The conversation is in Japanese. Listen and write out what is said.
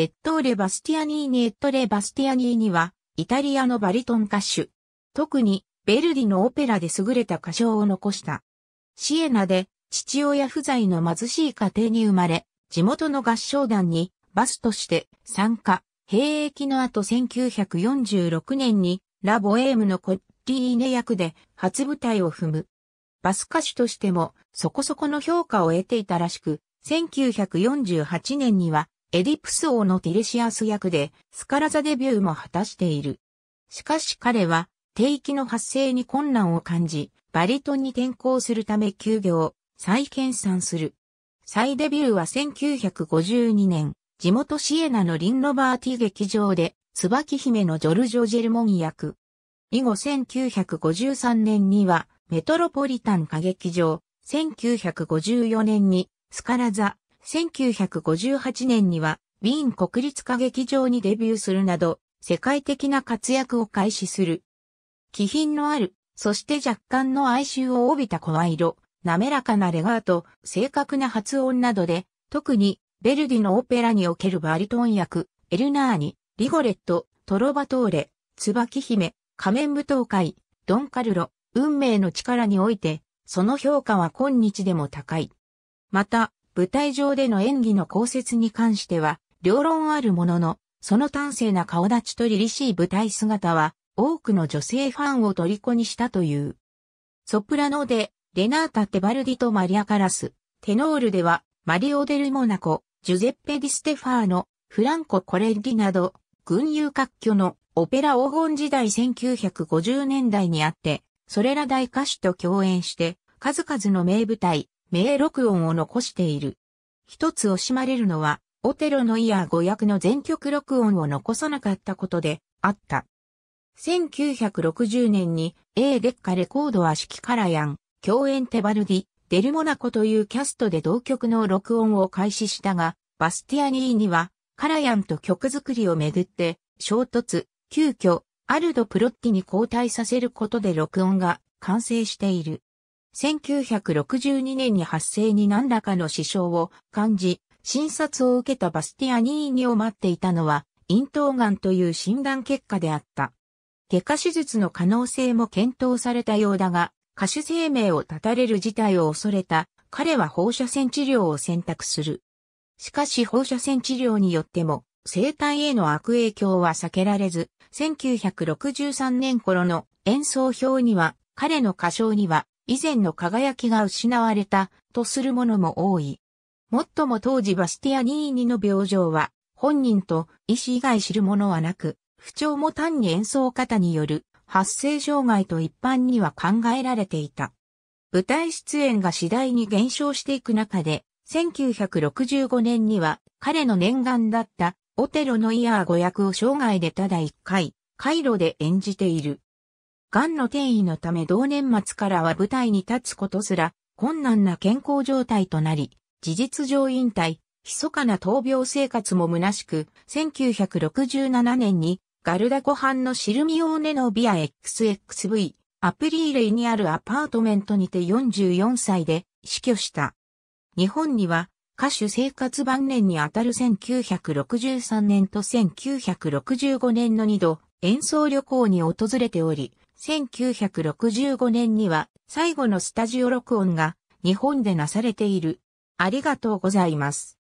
エットーレ・バスティアニーニエットレ・バスティアニーニは、イタリアのバリトン歌手。特に、ベルディのオペラで優れた歌唱を残した。シエナで、父親不在の貧しい家庭に生まれ、地元の合唱団に、バスとして参加。兵役の後1946年に、ラ・ボエームのコッリーネ役で初舞台を踏む。バス歌手としてもそこそこの評価を得ていたらしく、1948年にはエディプス王のティレシアス役で、スカラザデビューも果たしている。しかし彼は、低域の発生に困難を感じ、バリトンに転校するため休業、再研鑽する。再デビューは1952年、地元シエナのリンロバーティ劇場で、椿姫のジョルジョ・ジェルモン役。以後1953年には、メトロポリタン歌劇場、1954年に、スカラザ、1958年には、ウィーン国立歌劇場にデビューするなど、世界的な活躍を開始する。気品のある、そして若干の哀愁を帯びた声色、滑らかなレガート、正確な発音などで、特に、ベルディのオペラにおけるバリトン役、エルナーニ、リゴレット、トロバトーレ、椿姫、仮面舞踏会、ドンカルロ、運命の力において、その評価は今日でも高い。また、舞台上での演技の考説に関しては、両論あるものの、その端正な顔立ちと凛々しい舞台姿は、多くの女性ファンを虜にしたという。ソプラノで、レナータ・テバルディとマリア・カラス、テノールでは、マリオ・デル・モナコ、ジュゼッペ・ディ・ステファーノ、フランコ・コレッリなど、群雄割拠のオペラ黄金時代1950年代にあって、それら大歌手と共演して、数々の名舞台、名録音を残している。一つ惜しまれるのは、オテロのイヤー5役の全曲録音を残さなかったことであった。1960年に A デッカレコードは式カラヤン、共演テバルディ、デルモナコというキャストで同曲の録音を開始したが、バスティアニーには、カラヤンと曲作りをめぐって、衝突、急遽、アルド・プロッティに交代させることで録音が完成している。1962年に発生に何らかの支障を感じ、診察を受けたバスティアニーニを待っていたのは、咽頭癌という診断結果であった。外科手術の可能性も検討されたようだが、歌手生命を絶たれる事態を恐れた彼は放射線治療を選択する。しかし放射線治療によっても生体への悪影響は避けられず、1963年頃の演奏表には彼の歌唱には以前の輝きが失われたとするものも多い。もっとも当時バスティアニーニの病状は本人と医師以外知るものはなく、不調も単に演奏方による発声障害と一般には考えられていた。舞台出演が次第に減少していく中で、1965年には彼の念願だったオテロのイヤー語役を生涯でただ一回、カイロで演じている。んの転移のため同年末からは舞台に立つことすら困難な健康状態となり、事実上引退、密かな闘病生活も虚しく、1967年にガルダ湖畔のシルミオーネのビア XXV、アプリーレイにあるアパートメントにて44歳で死去した。日本には歌手生活晩年にあたる1963年と1965年の2度演奏旅行に訪れており、1965年には最後のスタジオ録音が日本でなされている。ありがとうございます。